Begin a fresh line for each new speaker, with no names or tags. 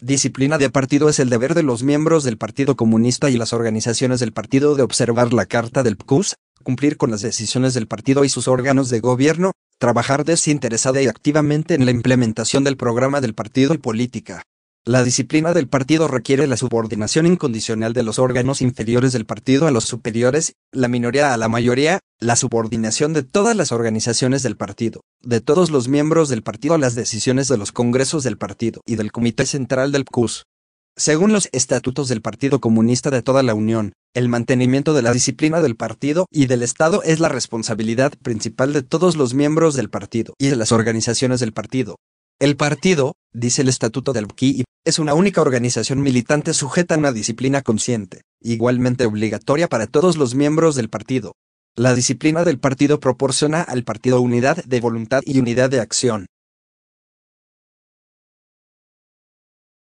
Disciplina de partido es el deber de los miembros del Partido Comunista y las organizaciones del partido de observar la Carta del PCUS, cumplir con las decisiones del partido y sus órganos de gobierno, trabajar desinteresada y activamente en la implementación del programa del partido y política. La disciplina del partido requiere la subordinación incondicional de los órganos inferiores del partido a los superiores, la minoría a la mayoría, la subordinación de todas las organizaciones del partido, de todos los miembros del partido a las decisiones de los congresos del partido y del Comité Central del CUS. Según los estatutos del Partido Comunista de toda la Unión, el mantenimiento de la disciplina del partido y del Estado es la responsabilidad principal de todos los miembros del partido y de las organizaciones del partido. El partido, dice el Estatuto del BQI, es una única organización militante sujeta a una disciplina consciente, igualmente obligatoria para todos los miembros del partido. La disciplina del partido proporciona al partido unidad de
voluntad y unidad de acción,